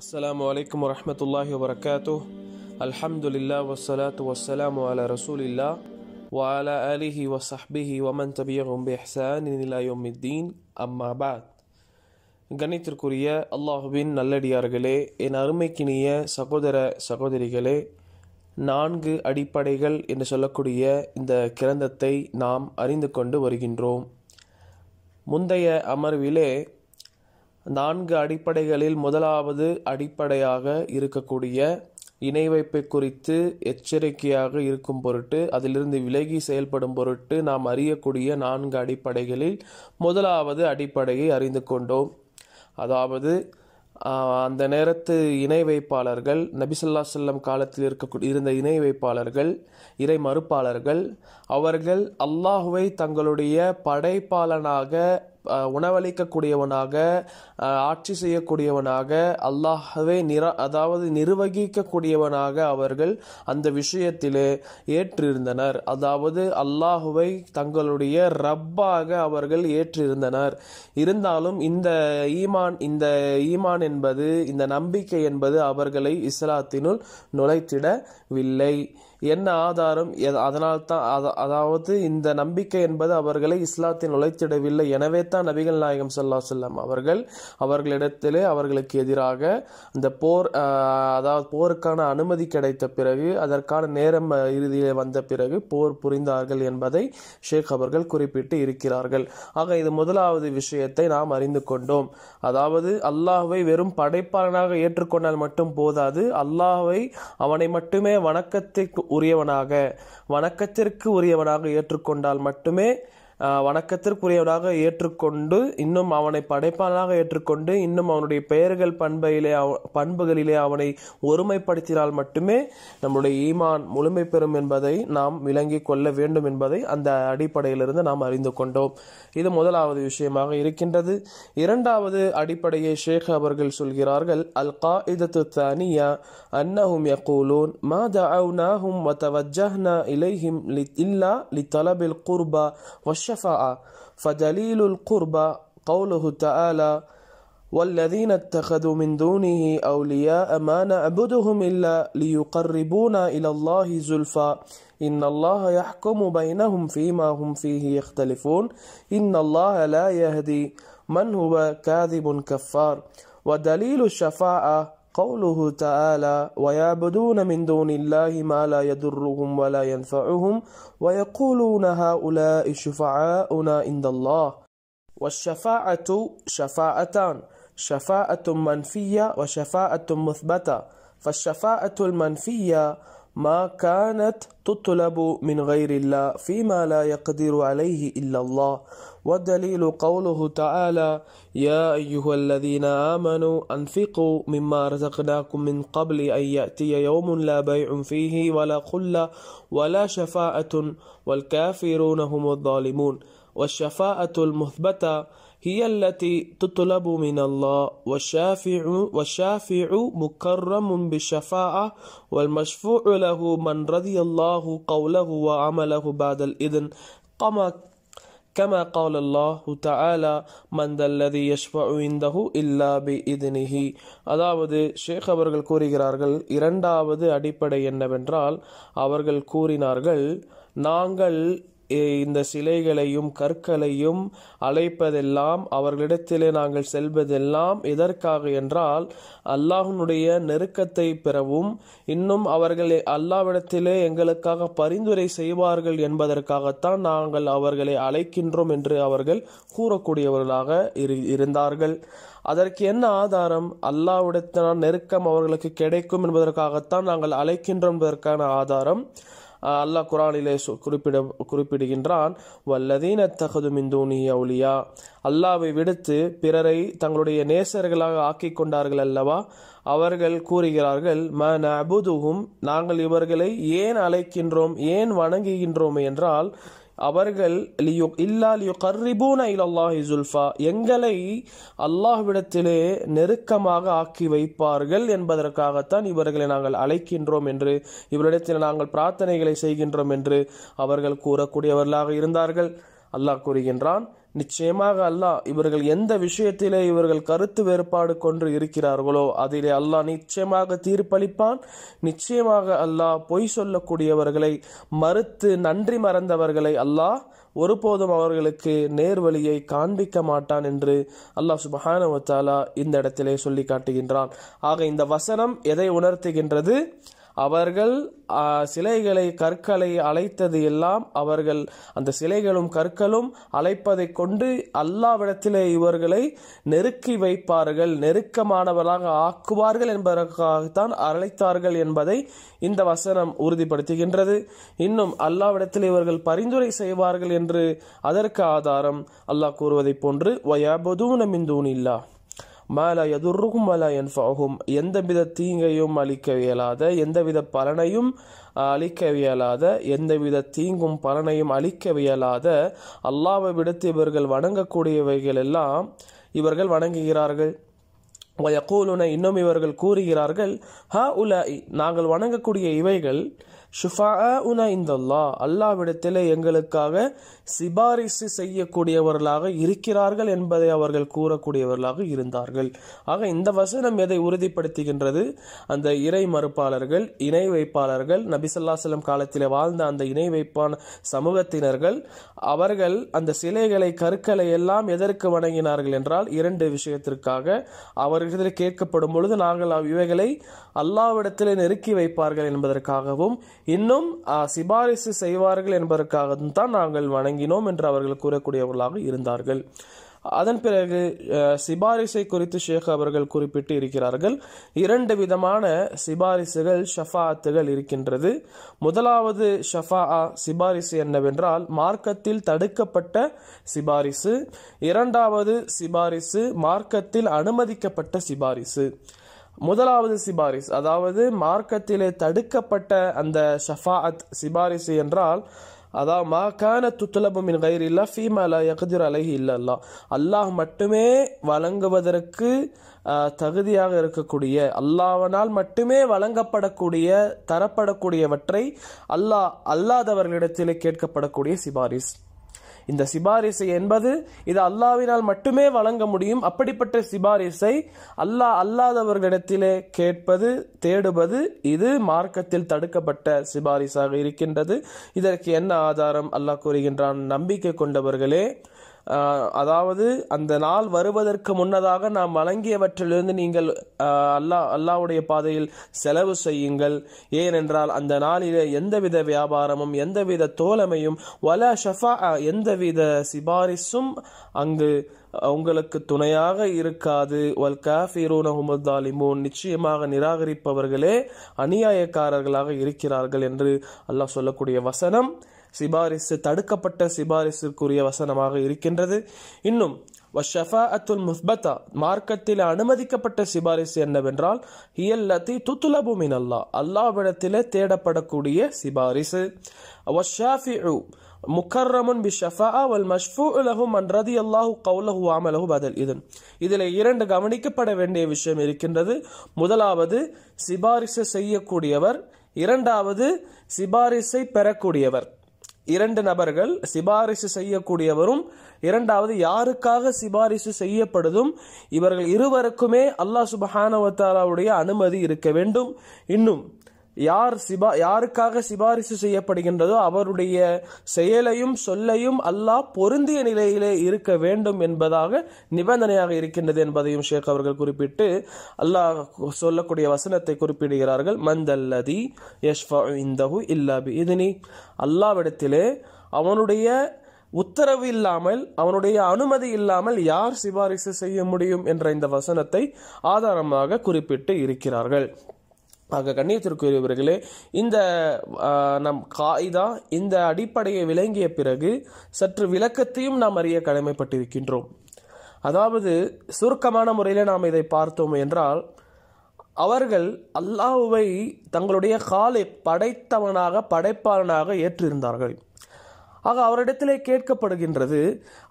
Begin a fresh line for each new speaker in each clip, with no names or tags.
அஸ்லாம் வலைக்கம் வரமத்துல்லாஹி வரகாத்து அல்ஹம்துலில்லா வசலாத்து வசலாம் வால ரசூல் இல்லா வால அலிஹி ومن تبعهم بإحسان إلى يوم கணித்திற்குரிய அல்லாஹுவின் நல்லடியார்களே என் அருமைக்கினிய சகோதர சகோதரிகளே நான்கு அடிப்படைகள் என்று சொல்லக்கூடிய இந்த கிரந்தத்தை நாம் அறிந்து கொண்டு வருகின்றோம் முந்தைய அமர்விலே நான்கு அடிப்படைகளில் முதலாவது அடிப்படையாக இருக்கக்கூடிய இணை வைப்பை குறித்து எச்சரிக்கையாக இருக்கும் பொருட்டு அதிலிருந்து விலகி செயல்படும் பொருட்டு நாம் அறியக்கூடிய நான்கு அடிப்படைகளில் முதலாவது அடிப்படையை அறிந்து கொண்டோம் அதாவது அந்த நேரத்து இணை வைப்பாளர்கள் நபிசல்லா செல்லம் காலத்தில் இருக்க இருந்த இணை வைப்பாளர்கள் இறை மறுப்பாளர்கள் அவர்கள் அல்லாஹுவை தங்களுடைய படைப்பாளனாக உணவளிக்கக்கூடியவனாக ஆட்சி செய்யக்கூடியவனாக அல்லாஹவே நிர அதாவது நிர்வகிக்கக்கூடியவனாக அவர்கள் அந்த விஷயத்திலே ஏற்றிருந்தனர் அதாவது அல்லாஹுவை தங்களுடைய ரப்பாக அவர்கள் ஏற்றிருந்தனர் இருந்தாலும் இந்த ஈமான் இந்த ஈமான் என்பது இந்த நம்பிக்கை என்பது அவர்களை இஸ்லாத்தினுள் நுழைத்திடவில்லை என்ன ஆதாரம் அதனால் தான் அதாவது இந்த நம்பிக்கை என்பது அவர்களை இஸ்லாத்தில் நுழைத்திடவில்லை எனவே தான் நபிகள் நாயகம் சொல்லா செல்லம் அவர்கள் அவர்களிடத்திலே அவர்களுக்கு எதிராக அந்த போர் அதாவது போருக்கான அனுமதி கிடைத்த பிறகு அதற்கான நேரம் இறுதியிலே வந்த பிறகு போர் புரிந்தார்கள் என்பதை ஷேக் அவர்கள் குறிப்பிட்டு இருக்கிறார்கள் ஆக இது முதலாவது விஷயத்தை நாம் அறிந்து கொண்டோம் அதாவது அல்லாஹுவை வெறும் படைப்பாளனாக ஏற்றுக்கொண்டால் மட்டும் போதாது அல்லாஹுவை அவனை மட்டுமே வணக்கத்தை உரியவனாக வணக்கத்திற்கு உரியவனாக ஏற்றுக்கொண்டால் மட்டுமே வணக்கத்திற்குரியவனாக ஏற்றுக்கொண்டு இன்னும் அவனை படைப்பானாக ஏற்றுக்கொண்டு இன்னும் அவனுடைய பெயர்கள் பண்பையிலே பண்புகளிலே அவனை ஒருமைப்படுத்தினால் மட்டுமே நம்முடைய ஈமான் முழுமை பெறும் என்பதை நாம் விளங்கி கொள்ள வேண்டும் என்பதை அந்த அடிப்படையிலிருந்து நாம் அறிந்து கொண்டோம் இது முதலாவது விஷயமாக இருக்கின்றது இரண்டாவது அடிப்படையை ஷேக் அவர்கள் சொல்கிறார்கள் அல் காயிதத்து தானியா அன்னஹும் யகூலூன் மா தஅவுனாஹும் வ தவஜஹ்னா இலைஹிம் இல்லா லித்தலபில் குர்பா الشفاعة فدليل القربى قوله تعالى والذين اتخذوا من دونه أولياء ما نعبدهم إلا ليقربونا إلى الله زلفى إن الله يحكم بينهم فيما هم فيه يختلفون إن الله لا يهدي من هو كاذب كفار ودليل الشفاعة قوله تعالى ويعبدون من دون الله ما لا يضرهم ولا ينفعهم ويقولون هؤلاء شفعاؤنا عند الله والشفاعة شفاعتان شفاعة منفية وشفاعة مثبتة فالشفاعة المنفية ما كانت تطلب من غير الله فيما لا يقدر عليه إلا الله والدليل قوله تعالى يا أيها الذين آمنوا أنفقوا مما رزقناكم من قبل أن يأتي يوم لا بيع فيه ولا خلة ولا شفاعة والكافرون هم الظالمون والشفاعة المثبتة هي التي تطلب من الله والشافع والشافع مكرم بالشفاعة والمشفوع له من رضي الله قوله وعمله بعد الإذن كما كما قال الله تعالى من ذا الذي يشفع عنده إلا بإذنه அதாவது ஷேக் அவர்கள் கூறுகிறார்கள் இரண்டாவது அடிப்படை என்னவென்றால் அவர்கள் கூறினார்கள் நாங்கள் இந்த சிலைகளையும் கற்களையும் அழைப்பதெல்லாம் அவர்களிடத்திலே நாங்கள் செல்வதெல்லாம் எதற்காக என்றால் அல்லாஹனுடைய நெருக்கத்தை பெறவும் இன்னும் அவர்களை அல்லாவிடத்திலே எங்களுக்காக பரிந்துரை செய்வார்கள் என்பதற்காகத்தான் நாங்கள் அவர்களை அழைக்கின்றோம் என்று அவர்கள் கூறக்கூடியவர்களாக இருந்தார்கள் அதற்கு என்ன ஆதாரம் அல்லாவிடத்தினால் நெருக்கம் அவர்களுக்கு கிடைக்கும் என்பதற்காகத்தான் நாங்கள் அழைக்கின்றோம் என்பதற்கான ஆதாரம் அல்லாஹ் குரானிலே குறிப்பிட குறிப்பிடுகின்றான் வல்லதீன தகது மிந்தூனி அவுலியா அல்லாவை விடுத்து பிறரை தங்களுடைய நேசர்களாக ஆக்கி கொண்டார்கள் அல்லவா அவர்கள் கூறுகிறார்கள் ம நபுதுகும் நாங்கள் இவர்களை ஏன் அழைக்கின்றோம் ஏன் வணங்குகின்றோம் என்றால் அவர்கள் இல்லா லியுகர்ரிபூன இலல்லாஹி ஜுல்ஃபா எங்களை அல்லாஹ்விடத்திலே நெருக்கமாக ஆக்கி வைப்பார்கள் என்பதற்காகத்தான் இவர்களை நாங்கள் அழைக்கின்றோம் என்று இவரிடத்தில் நாங்கள் பிரார்த்தனைகளை செய்கின்றோம் என்று அவர்கள் கூறக்கூடியவர்களாக இருந்தார்கள் அல்லாஹ் கூறுகின்றான் நிச்சயமாக அல்லாஹ் இவர்கள் எந்த விஷயத்திலே இவர்கள் கருத்து வேறுபாடு கொண்டு இருக்கிறார்களோ அதிலே அல்லாஹ் நிச்சயமாக தீர்ப்பளிப்பான் நிச்சயமாக அல்லாஹ் பொய் சொல்லக்கூடியவர்களை மறுத்து நன்றி மறந்தவர்களை அல்லாஹ் ஒருபோதும் அவர்களுக்கு நேர்வழியை காண்பிக்க மாட்டான் என்று அல்லாஹ் சுபஹான இந்த இடத்திலே சொல்லி காட்டுகின்றான் ஆக இந்த வசனம் எதை உணர்த்துகின்றது அவர்கள் சிலைகளை கற்களை அழைத்தது எல்லாம் அவர்கள் அந்த சிலைகளும் கற்களும் அழைப்பதை கொண்டு அல்லாவிடத்திலே இவர்களை நெருக்கி வைப்பார்கள் நெருக்கமானவராக ஆக்குவார்கள் என்பதற்காகத்தான் அழைத்தார்கள் என்பதை இந்த வசனம் உறுதிப்படுத்துகின்றது இன்னும் அல்லாவிடத்தில் இவர்கள் பரிந்துரை செய்வார்கள் என்று அதற்கு ஆதாரம் அல்லாஹ் கூறுவதைப் போன்று வயாபதூனமிந்தூன் இல்லா மாலா எதுருகும் மாலா என்ஃபாகும் எந்தவித தீங்கையும் அளிக்க இயலாத எந்தவித பலனையும் அளிக்க இயலாத எந்தவித தீங்கும் பலனையும் அளிக்க இயலாத அல்லாவை விடுத்து இவர்கள் வணங்கக்கூடியவைகள் எல்லாம் இவர்கள் வணங்குகிறார்கள் வயக்கூலுன இன்னும் இவர்கள் கூறுகிறார்கள் ஹ உலாய் நாங்கள் வணங்கக்கூடிய இவைகள் ஷுஃபா இந்த அல்லாவிடத்தில் எங்களுக்காக சிபாரிசு செய்யக்கூடியவர்களாக இருக்கிறார்கள் என்பதை அவர்கள் கூறக்கூடியவர்களாக இருந்தார்கள் ஆக இந்த வசனம் எதை உறுதிப்படுத்துகின்றது அந்த இறை மறுப்பாளர்கள் இணை வைப்பாளர்கள் நபிசல்லாசலம் காலத்தில் வாழ்ந்த அந்த இணை வைப்பான சமூகத்தினர்கள் அவர்கள் அந்த சிலைகளை கற்களை எல்லாம் எதற்கு வணங்கினார்கள் என்றால் இரண்டு விஷயத்திற்காக அவர்களிடத்தில் கேட்கப்படும் பொழுது நாங்கள் இவைகளை அல்லாவிடத்தில் நெருக்கி வைப்பார்கள் என்பதற்காகவும் இன்னும் சிபாரிசு செய்வார்கள் என்பதற்காக தான் நாங்கள் வணங்கினோம் என்று அவர்கள் கூறக்கூடியவர்களாக இருந்தார்கள் அதன் பிறகு சிபாரிசை குறித்து ஷேக் அவர்கள் குறிப்பிட்டு இருக்கிறார்கள் இரண்டு விதமான சிபாரிசுகள் ஷஃபாத்துகள் இருக்கின்றது முதலாவது ஷஃபா சிபாரிசு என்னவென்றால் மார்க்கத்தில் தடுக்கப்பட்ட சிபாரிசு இரண்டாவது சிபாரிசு மார்க்கத்தில் அனுமதிக்கப்பட்ட சிபாரிசு முதலாவது சிபாரிஸ் அதாவது மார்க்கத்திலே தடுக்கப்பட்ட அந்த ஷஃபாஅத் சிபாரிசு என்றால் அதாவது மாக்கான துத்துலபு என் கயிறு இல்லை ஃபீமாலா யகுதிர் அலகி இல்லல்லா அல்லாஹ் மட்டுமே வழங்குவதற்கு தகுதியாக இருக்கக்கூடிய அல்லாவனால் மட்டுமே வழங்கப்படக்கூடிய தரப்படக்கூடியவற்றை அல்லாஹ் அல்லாதவர்களிடத்திலே கேட்கப்படக்கூடிய சிபாரிஸ் இந்த சிபாரிசை என்பது இது அல்லாவினால் மட்டுமே வழங்க முடியும் அப்படிப்பட்ட சிபாரிசை அல்லாஹ் அல்லாதவர்களிடத்திலே கேட்பது தேடுவது இது மார்க்கத்தில் தடுக்கப்பட்ட சிபாரிசாக இருக்கின்றது இதற்கு என்ன ஆதாரம் அல்லாஹ் கூறுகின்றான் நம்பிக்கை கொண்டவர்களே அதாவது அந்த நாள் வருவதற்கு முன்னதாக நாம் வழங்கியவற்றிலிருந்து நீங்கள் அல்லா அல்லாவுடைய பாதையில் செலவு செய்யுங்கள் ஏனென்றால் அந்த நாளிலே எந்தவித வியாபாரமும் எந்தவித தோழமையும் வல ஷஃபா எந்தவித சிபாரிசும் அங்கு உங்களுக்கு துணையாக இருக்காது வல் காஃபிரூன நிச்சயமாக நிராகரிப்பவர்களே அநியாயக்காரர்களாக இருக்கிறார்கள் என்று அல்லாஹ் சொல்லக்கூடிய வசனம் சிபாரிசு தடுக்கப்பட்ட சிபாரிசுக்குரிய வசனமாக இருக்கின்றது இன்னும் வஷஃபா அத்துல் முஸ்பத்தா மார்க்கத்தில் அனுமதிக்கப்பட்ட சிபாரிசு என்னவென்றால் ஹியல்லத்தி துத்துலபுமின் மின் அல்லா அல்லாவிடத்திலே தேடப்படக்கூடிய சிபாரிசு வஷாஃபி முக்கர்ரமுன் பி ஷஃபா வல் மஷ்ஃபூ லஹும் அன்றது ரதி அல்லாஹு கவுலஹு ஆமலஹு பதில் இதன் இதில் இரண்டு கவனிக்கப்பட வேண்டிய விஷயம் இருக்கின்றது முதலாவது சிபாரிசு செய்யக்கூடியவர் இரண்டாவது சிபாரிசை பெறக்கூடியவர் இரண்டு நபர்கள் சிபாரிசு செய்யக்கூடியவரும் இரண்டாவது யாருக்காக சிபாரிசு செய்யப்படுதும் இவர்கள் இருவருக்குமே அல்லாஹ் சுபஹானவத்தாலாவுடைய அனுமதி இருக்க வேண்டும் இன்னும் யார் சிபா யாருக்காக சிபாரிசு செய்யப்படுகின்றதோ அவருடைய செயலையும் சொல்லையும் அல்லாஹ் பொருந்திய நிலையிலே இருக்க வேண்டும் என்பதாக நிபந்தனையாக இருக்கின்றது என்பதையும் ஷேக் அவர்கள் குறிப்பிட்டு அல்லாஹ் சொல்லக்கூடிய வசனத்தை குறிப்பிடுகிறார்கள் மந்தல்லதி யஷ்ஃபா இந்தஹு இல்லாபி இதுனி அல்லாவிடத்திலே அவனுடைய உத்தரவு இல்லாமல் அவனுடைய அனுமதி இல்லாமல் யார் சிபாரிசு செய்ய முடியும் என்ற இந்த வசனத்தை ஆதாரமாக குறிப்பிட்டு இருக்கிறார்கள் ஆக கண்ணியத்திற்குரியவர்களே இந்த நம் காய்தா இந்த அடிப்படையை விளங்கிய பிறகு சற்று விளக்கத்தையும் நாம் அறிய கடமைப்பட்டிருக்கின்றோம் அதாவது சுருக்கமான முறையில் நாம் இதை பார்த்தோம் என்றால் அவர்கள் அல்லாஹுவை தங்களுடைய காலை படைத்தவனாக படைப்பாளனாக ஏற்றிருந்தார்கள் ஆக அவரிடத்திலே கேட்கப்படுகின்றது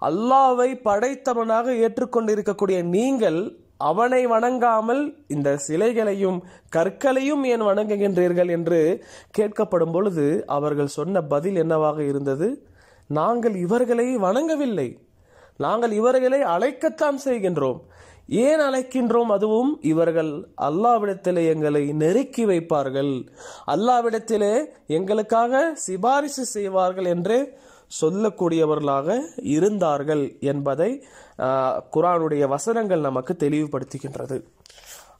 அல்லாவை படைத்தவனாக ஏற்றுக்கொண்டிருக்கக்கூடிய நீங்கள் அவனை வணங்காமல் இந்த சிலைகளையும் கற்களையும் ஏன் வணங்குகின்றீர்கள் என்று கேட்கப்படும் பொழுது அவர்கள் சொன்ன பதில் என்னவாக இருந்தது நாங்கள் இவர்களை வணங்கவில்லை நாங்கள் இவர்களை அழைக்கத்தான் செய்கின்றோம் ஏன் அழைக்கின்றோம் அதுவும் இவர்கள் அல்லாவிடத்திலே எங்களை நெருக்கி வைப்பார்கள் அல்லாவிடத்திலே எங்களுக்காக சிபாரிசு செய்வார்கள் என்று சொல்லக்கூடியவர்களாக இருந்தார்கள் என்பதை குரானுடைய வசனங்கள் நமக்கு தெளிவுபடுத்துகின்றது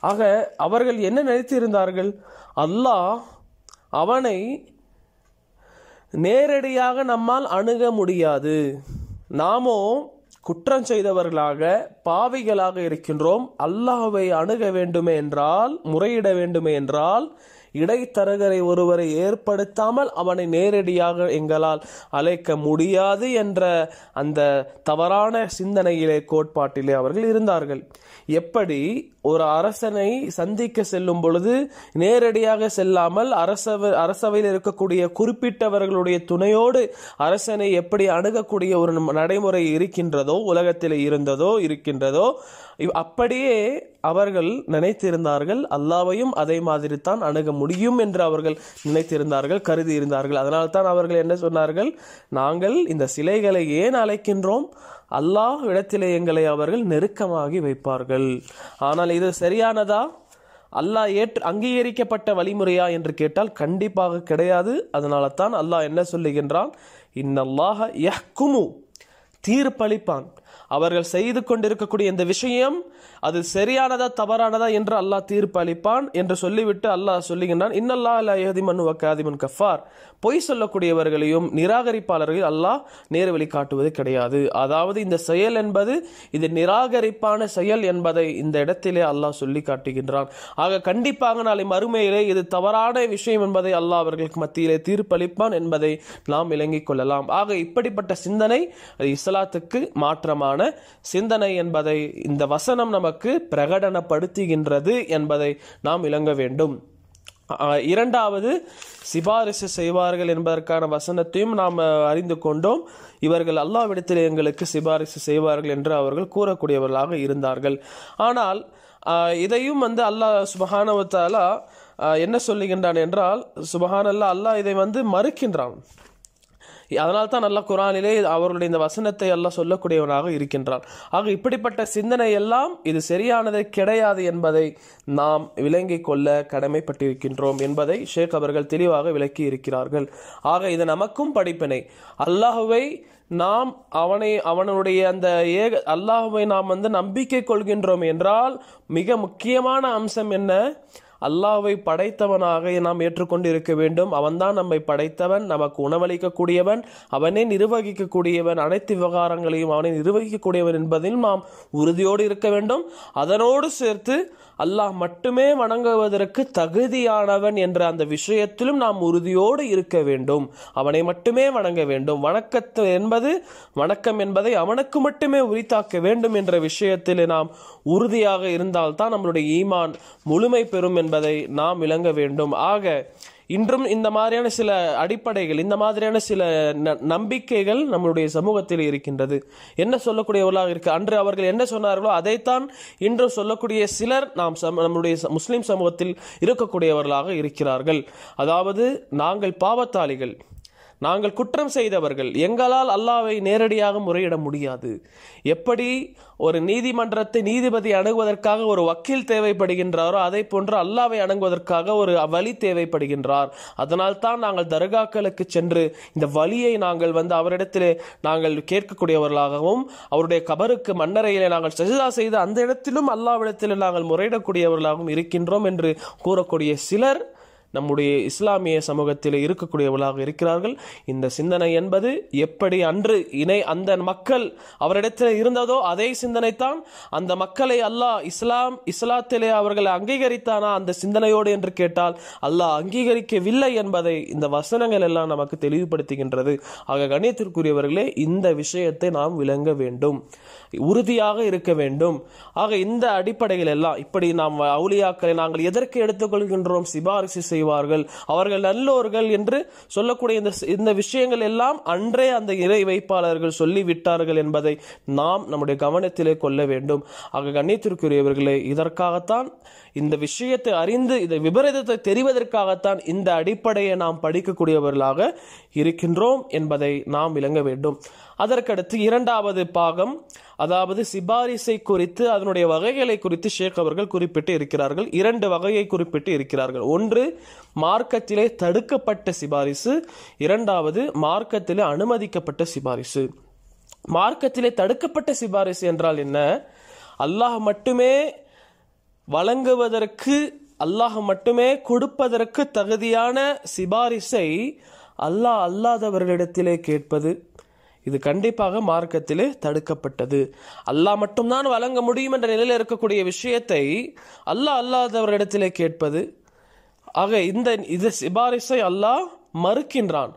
ஆக அவர்கள் என்ன நினைத்திருந்தார்கள் அல்லாஹ் அவனை நேரடியாக நம்மால் அணுக முடியாது நாமோ குற்றம் செய்தவர்களாக பாவிகளாக இருக்கின்றோம் அல்லாஹுவை அணுக வேண்டுமே என்றால் முறையிட வேண்டுமே என்றால் இடைத்தரகரை ஒருவரை ஏற்படுத்தாமல் அவனை நேரடியாக எங்களால் அழைக்க முடியாது என்ற அந்த தவறான சிந்தனையிலே கோட்பாட்டிலே அவர்கள் இருந்தார்கள் எப்படி ஒரு அரசனை சந்திக்க செல்லும் பொழுது நேரடியாக செல்லாமல் அரசவ அரசவையில் இருக்கக்கூடிய குறிப்பிட்டவர்களுடைய துணையோடு அரசனை எப்படி அணுகக்கூடிய ஒரு நடைமுறை இருக்கின்றதோ உலகத்தில் இருந்ததோ இருக்கின்றதோ அப்படியே அவர்கள் நினைத்திருந்தார்கள் அல்லாவையும் அதே மாதிரி தான் அணுக முடியும் என்று அவர்கள் நினைத்திருந்தார்கள் கருதி இருந்தார்கள் அதனால் தான் அவர்கள் என்ன சொன்னார்கள் நாங்கள் இந்த சிலைகளை ஏன் அழைக்கின்றோம் அல்லாஹ் இடத்திலே எங்களை அவர்கள் நெருக்கமாகி வைப்பார்கள் ஆனால் இது சரியானதா அல்லாஹ் ஏற்று அங்கீகரிக்கப்பட்ட வழிமுறையா என்று கேட்டால் கண்டிப்பாக கிடையாது அதனால தான் அல்லாஹ் என்ன சொல்லுகின்றான் இன்னல்லாஹ யஹ்குமு தீர்ப்பளிப்பான் அவர்கள் செய்து கொண்டிருக்கக்கூடிய இந்த விஷயம் அது சரியானதா தவறானதா என்று அல்லாஹ் தீர்ப்பு அளிப்பான் என்று சொல்லிவிட்டு அல்லாஹ் சொல்லுகின்றான் இன்னல்லா அல்லாஹிமன் வக்காதிமன் கஃபார் பொய் சொல்லக்கூடியவர்களையும் நிராகரிப்பாளர்கள் அல்லாஹ் நேர்வழி காட்டுவது கிடையாது அதாவது இந்த செயல் என்பது இது நிராகரிப்பான செயல் என்பதை இந்த இடத்திலே அல்லாஹ் சொல்லி காட்டுகின்றான் ஆக கண்டிப்பாக நாளை மறுமையிலே இது தவறான விஷயம் என்பதை அல்லாஹ் அவர்களுக்கு மத்தியிலே தீர்ப்பளிப்பான் என்பதை நாம் விளங்கிக் கொள்ளலாம் ஆக இப்படிப்பட்ட சிந்தனை இஸ்லாத்துக்கு மாற்றமான விதமான சிந்தனை என்பதை இந்த வசனம் நமக்கு பிரகடனப்படுத்துகின்றது என்பதை நாம் விளங்க வேண்டும் இரண்டாவது சிபாரிசு செய்வார்கள் என்பதற்கான வசனத்தையும் நாம் அறிந்து கொண்டோம் இவர்கள் அல்லாவிடத்தில் எங்களுக்கு சிபாரிசு செய்வார்கள் என்று அவர்கள் கூறக்கூடியவர்களாக இருந்தார்கள் ஆனால் இதையும் வந்து அல்லாஹ் சுபஹானவத்தாலா என்ன சொல்லுகின்றான் என்றால் சுபஹானல்லா அல்லாஹ் இதை வந்து மறுக்கின்றான் அதனால்தான் தான் நல்ல குரானிலே அவர்களுடைய இந்த வசனத்தை எல்லாம் சொல்லக்கூடியவனாக இருக்கின்றான் ஆக இப்படிப்பட்ட சிந்தனை எல்லாம் இது சரியானது கிடையாது என்பதை நாம் விளங்கிக் கொள்ள கடமைப்பட்டிருக்கின்றோம் என்பதை ஷேக் அவர்கள் தெளிவாக விளக்கி இருக்கிறார்கள் ஆக இது நமக்கும் படிப்பினை அல்லாஹுவை நாம் அவனை அவனுடைய அந்த ஏக அல்லாஹுவை நாம் வந்து நம்பிக்கை கொள்கின்றோம் என்றால் மிக முக்கியமான அம்சம் என்ன அல்லாவை படைத்தவனாக நாம் ஏற்றுக்கொண்டு இருக்க வேண்டும் அவன்தான் நம்மை படைத்தவன் நமக்கு உணவளிக்கக்கூடியவன் அவனே நிர்வகிக்கக்கூடியவன் அனைத்து விவகாரங்களையும் அவனை நிர்வகிக்கக்கூடியவன் என்பதில் நாம் உறுதியோடு இருக்க வேண்டும் அதனோடு சேர்த்து அல்லாஹ் மட்டுமே வணங்குவதற்கு தகுதியானவன் என்ற அந்த விஷயத்திலும் நாம் உறுதியோடு இருக்க வேண்டும் அவனை மட்டுமே வணங்க வேண்டும் வணக்கத்து என்பது வணக்கம் என்பதை அவனுக்கு மட்டுமே உரித்தாக்க வேண்டும் என்ற விஷயத்தில் நாம் உறுதியாக இருந்தால்தான் நம்மளுடைய ஈமான் முழுமை பெறும் என்பதை நாம் விளங்க வேண்டும் ஆக இன்றும் இந்த மாதிரியான சில அடிப்படைகள் இந்த மாதிரியான சில நம்பிக்கைகள் நம்மளுடைய சமூகத்தில் இருக்கின்றது என்ன சொல்லக்கூடியவர்களாக இருக்கு அன்று அவர்கள் என்ன சொன்னார்களோ அதைத்தான் இன்றும் சொல்லக்கூடிய சிலர் நாம் நம்முடைய முஸ்லிம் சமூகத்தில் இருக்கக்கூடியவர்களாக இருக்கிறார்கள் அதாவது நாங்கள் பாவத்தாளிகள் நாங்கள் குற்றம் செய்தவர்கள் எங்களால் அல்லாவை நேரடியாக முறையிட முடியாது எப்படி ஒரு நீதிமன்றத்தை நீதிபதி அணுகுவதற்காக ஒரு வக்கீல் தேவைப்படுகின்றாரோ அதை போன்று அல்லாவை அணுகுவதற்காக ஒரு வழி தேவைப்படுகின்றார் அதனால் தான் நாங்கள் தர்காக்களுக்கு சென்று இந்த வழியை நாங்கள் வந்து அவரிடத்திலே நாங்கள் கேட்கக்கூடியவர்களாகவும் அவருடைய கபருக்கு மன்னரையிலே நாங்கள் சஜிதா செய்து அந்த இடத்திலும் அல்லாவிடத்தில் நாங்கள் முறையிடக்கூடியவர்களாகவும் இருக்கின்றோம் என்று கூறக்கூடிய சிலர் நம்முடைய இஸ்லாமிய சமூகத்தில் இருக்கக்கூடியவர்களாக இருக்கிறார்கள் இந்த சிந்தனை என்பது எப்படி அன்று இணை அந்த மக்கள் அவரிடத்தில் இருந்ததோ அதே சிந்தனை தான் அந்த மக்களை அல்லாஹ் இஸ்லாம் இஸ்லாத்திலே அவர்களை அங்கீகரித்தானா அந்த சிந்தனையோடு என்று கேட்டால் அல்லாஹ் அங்கீகரிக்கவில்லை என்பதை இந்த வசனங்கள் எல்லாம் நமக்கு தெளிவுபடுத்துகின்றது ஆக கணியத்திற்குரியவர்களே இந்த விஷயத்தை நாம் விளங்க வேண்டும் உறுதியாக இருக்க வேண்டும் ஆக இந்த அடிப்படையில் எல்லாம் இப்படி நாம் அவுளியாக்களை நாங்கள் எதற்கு எடுத்துக்கொள்கின்றோம் சிபாரிசு செய்வார்கள் அவர்கள் நல்லோர்கள் என்று சொல்லக்கூடிய இந்த இந்த விஷயங்கள் எல்லாம் அன்றே அந்த இறை வைப்பாளர்கள் சொல்லிவிட்டார்கள் என்பதை நாம் நம்முடைய கவனத்திலே கொள்ள வேண்டும் ஆக கண்ணியத்திற்குரியவர்களே இதற்காகத்தான் இந்த விஷயத்தை அறிந்து இந்த விபரீதத்தை தெரிவதற்காகத்தான் இந்த அடிப்படையை நாம் படிக்கக்கூடியவர்களாக இருக்கின்றோம் என்பதை நாம் விளங்க வேண்டும் அதற்கடுத்து இரண்டாவது பாகம் அதாவது சிபாரிசை குறித்து அதனுடைய வகைகளை குறித்து ஷேக் அவர்கள் குறிப்பிட்டு இருக்கிறார்கள் இரண்டு வகையை குறிப்பிட்டு இருக்கிறார்கள் ஒன்று மார்க்கத்திலே தடுக்கப்பட்ட சிபாரிசு இரண்டாவது மார்க்கத்திலே அனுமதிக்கப்பட்ட சிபாரிசு மார்க்கத்திலே தடுக்கப்பட்ட சிபாரிசு என்றால் என்ன அல்லாஹ் மட்டுமே வழங்குவதற்கு அல்லாஹ் மட்டுமே கொடுப்பதற்கு தகுதியான சிபாரிசை அல்லாஹ் அல்லாதவர்களிடத்திலே கேட்பது இது கண்டிப்பாக மார்க்கத்திலே தடுக்கப்பட்டது அல்லாஹ் மட்டும்தான் வழங்க முடியும் என்ற நிலையில் இருக்கக்கூடிய விஷயத்தை அல்லாஹ் அல்லாதவரிடத்திலே கேட்பது ஆக இந்த இது சிபாரிசை அல்லாஹ் மறுக்கின்றான்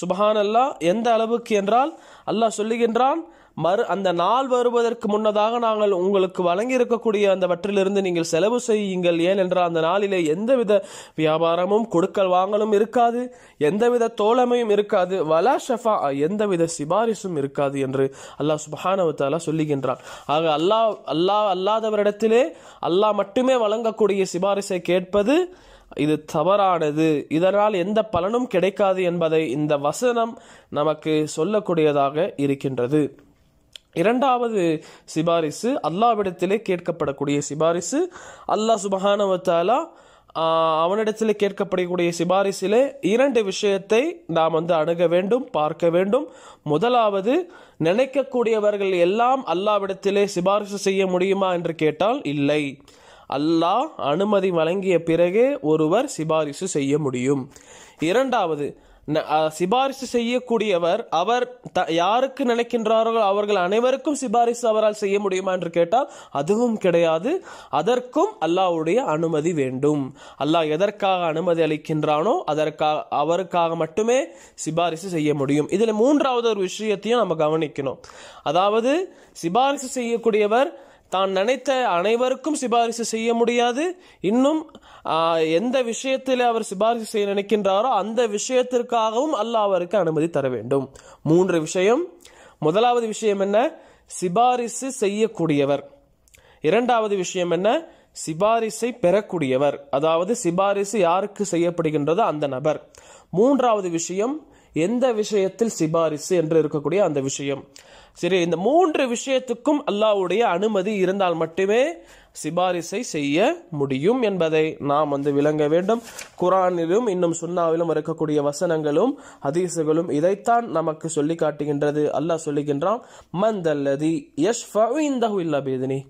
சுபஹான் அல்லாஹ் எந்த அளவுக்கு என்றால் அல்லாஹ் சொல்லுகின்றான் மறு அந்த நாள் வருவதற்கு முன்னதாக நாங்கள் உங்களுக்கு வழங்கி இருக்கக்கூடிய அந்தவற்றிலிருந்து நீங்கள் செலவு செய்யுங்கள் ஏனென்றால் அந்த நாளிலே எந்தவித வியாபாரமும் கொடுக்கல் வாங்கலும் இருக்காது எந்தவித தோழமையும் இருக்காது வலா ஷஃபா எந்தவித சிபாரிசும் இருக்காது என்று அல்லாஹ் சுபஹானவத்தாலா சொல்லுகின்றான் ஆக அல்லாஹ் அல்லாஹ் அல்லாதவரிடத்திலே அல்லாஹ் மட்டுமே வழங்கக்கூடிய சிபாரிசை கேட்பது இது தவறானது இதனால் எந்த பலனும் கிடைக்காது என்பதை இந்த வசனம் நமக்கு சொல்லக்கூடியதாக இருக்கின்றது இரண்டாவது சிபாரிசு அல்லாவிடத்திலே கேட்கப்படக்கூடிய சிபாரிசு அல்லாஹ் சுபஹானவத்தாலா அவனிடத்தில் கேட்கப்படக்கூடிய சிபாரிசிலே இரண்டு விஷயத்தை நாம் வந்து அணுக வேண்டும் பார்க்க வேண்டும் முதலாவது நினைக்கக்கூடியவர்கள் எல்லாம் அல்லாவிடத்திலே சிபாரிசு செய்ய முடியுமா என்று கேட்டால் இல்லை அல்லாஹ் அனுமதி வழங்கிய பிறகே ஒருவர் சிபாரிசு செய்ய முடியும் இரண்டாவது சிபாரிசு செய்யக்கூடியவர் அவர் த யாருக்கு நினைக்கின்றார்கள் அவர்கள் அனைவருக்கும் சிபாரிசு அவரால் செய்ய முடியுமா என்று கேட்டால் அதுவும் கிடையாது அதற்கும் அல்லாவுடைய அனுமதி வேண்டும் அல்லாஹ் எதற்காக அனுமதி அளிக்கின்றானோ அதற்காக அவருக்காக மட்டுமே சிபாரிசு செய்ய முடியும் இதில் மூன்றாவது ஒரு விஷயத்தையும் நம்ம கவனிக்கணும் அதாவது சிபாரிசு செய்யக்கூடியவர் தான் நினைத்த அனைவருக்கும் சிபாரிசு செய்ய முடியாது இன்னும் எந்த விஷயத்தில் அவர் சிபாரிசு செய்ய நினைக்கின்றாரோ அந்த விஷயத்திற்காகவும் அல்லாஹ் அவருக்கு அனுமதி தர வேண்டும் மூன்று விஷயம் முதலாவது விஷயம் என்ன சிபாரிசு செய்யக்கூடியவர் இரண்டாவது விஷயம் என்ன சிபாரிசை பெறக்கூடியவர் அதாவது சிபாரிசு யாருக்கு செய்யப்படுகின்றதோ அந்த நபர் மூன்றாவது விஷயம் எந்த விஷயத்தில் சிபாரிசு என்று இருக்கக்கூடிய அந்த விஷயம் சரி இந்த மூன்று விஷயத்துக்கும் அல்லாவுடைய அனுமதி இருந்தால் மட்டுமே சிபாரிசை செய்ய முடியும் என்பதை நாம் வந்து விளங்க வேண்டும் குரானிலும் இன்னும் சுண்ணாவிலும் இருக்கக்கூடிய வசனங்களும் ஹதீசுகளும் இதைத்தான் நமக்கு சொல்லி காட்டுகின்றது அல்லாஹ் சொல்லுகின்றான் மந்தல்லதி யஷ்ஃபு இந்தஹு இல்லா பேதினி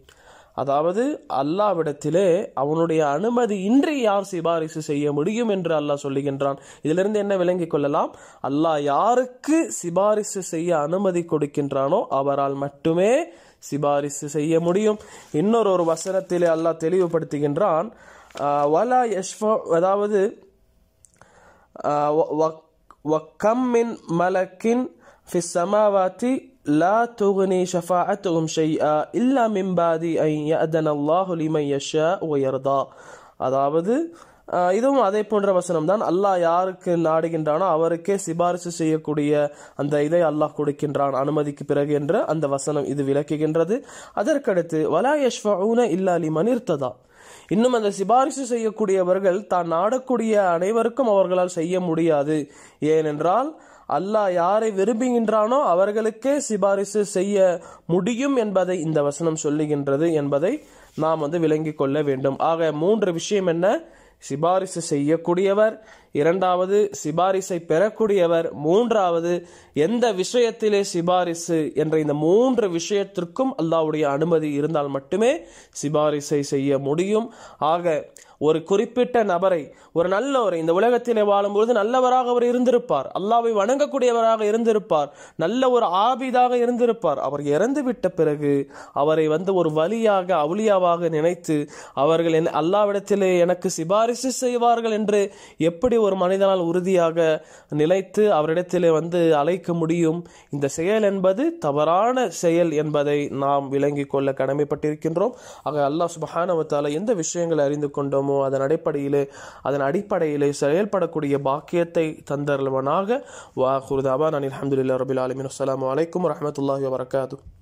அதாவது அல்லாவிடத்திலே அவனுடைய அனுமதி இன்றி யார் சிபாரிசு செய்ய முடியும் என்று அல்லாஹ் சொல்லுகின்றான் இதிலிருந்து என்ன விளங்கிக் கொள்ளலாம் அல்லாஹ் யாருக்கு சிபாரிசு செய்ய அனுமதி கொடுக்கின்றானோ அவரால் மட்டுமே சிபாரிசு செய்ய முடியும் இன்னொரு ஒரு வசனத்திலே அல்லாஹ் தெளிவுபடுத்துகின்றான் அதாவது மலக்கின் لا تغني شفاعتهم شيئا இல்லா மிம்பாதி ஐ யதன் الله لمن يشاء ويرضى அதாவது இதுவும் அதே போன்ற வசனம் தான் அல்லாஹ் யாருக்கு நாடுகின்றானோ அவருக்கே சிபாரிசு செய்யக்கூடிய அந்த இதை அல்லாஹ் கொடுக்கின்றான் அனுமதிக்கு பிறகு என்ற அந்த வசனம் இது விளக்குகின்றது அதற்கடுத்து வலா யஷ்வன ஊன இல்லாலி மனிர்த்ததா இன்னும் அந்த சிபாரிசு செய்யக்கூடியவர்கள் தான் நாடக்கூடிய அனைவருக்கும் அவர்களால் செய்ய முடியாது ஏனென்றால் அல்லாஹ் யாரை விரும்புகின்றானோ அவர்களுக்கே சிபாரிசு செய்ய முடியும் என்பதை இந்த வசனம் சொல்லுகின்றது என்பதை நாம் வந்து விளங்கிக் கொள்ள வேண்டும் ஆக மூன்று விஷயம் என்ன சிபாரிசு செய்யக்கூடியவர் இரண்டாவது சிபாரிசை பெறக்கூடியவர் மூன்றாவது எந்த விஷயத்திலே சிபாரிசு என்ற இந்த மூன்று விஷயத்திற்கும் அல்லாவுடைய அனுமதி இருந்தால் மட்டுமே சிபாரிசை செய்ய முடியும் ஆக ஒரு குறிப்பிட்ட நபரை ஒரு நல்லவரை இந்த உலகத்திலே வாழும்பொழுது நல்லவராக அவர் இருந்திருப்பார் அல்லாவை வணங்கக்கூடியவராக இருந்திருப்பார் நல்ல ஒரு ஆபிதாக இருந்திருப்பார் அவர் இறந்து விட்ட பிறகு அவரை வந்து ஒரு வழியாக அவுளியாவாக நினைத்து அவர்கள் என் அல்லாவிடத்திலே எனக்கு சிபாரிசு செய்வார்கள் என்று எப்படி ஒரு மனிதனால் உறுதியாக நிலைத்து அவரிடத்திலே வந்து அழைக்க முடியும் இந்த செயல் என்பது தவறான செயல் என்பதை நாம் விளங்கிக் கொள்ள கடமைப்பட்டிருக்கின்றோம் ஆக அல்லாஹ் சுபஹானவத்தால எந்த விஷயங்களை அறிந்து கொண்டோமோ செய்கிறோமோ அதன் அடிப்படையிலே அதன் அடிப்படையிலே செயல்படக்கூடிய பாக்கியத்தை தந்தருவனாக வாகுருதாபா நான் அலமதுல்லா ரபுல் அலமின் அஸ்லாம் வலைக்கம் வரமத்துல்லாஹி வரகாத்து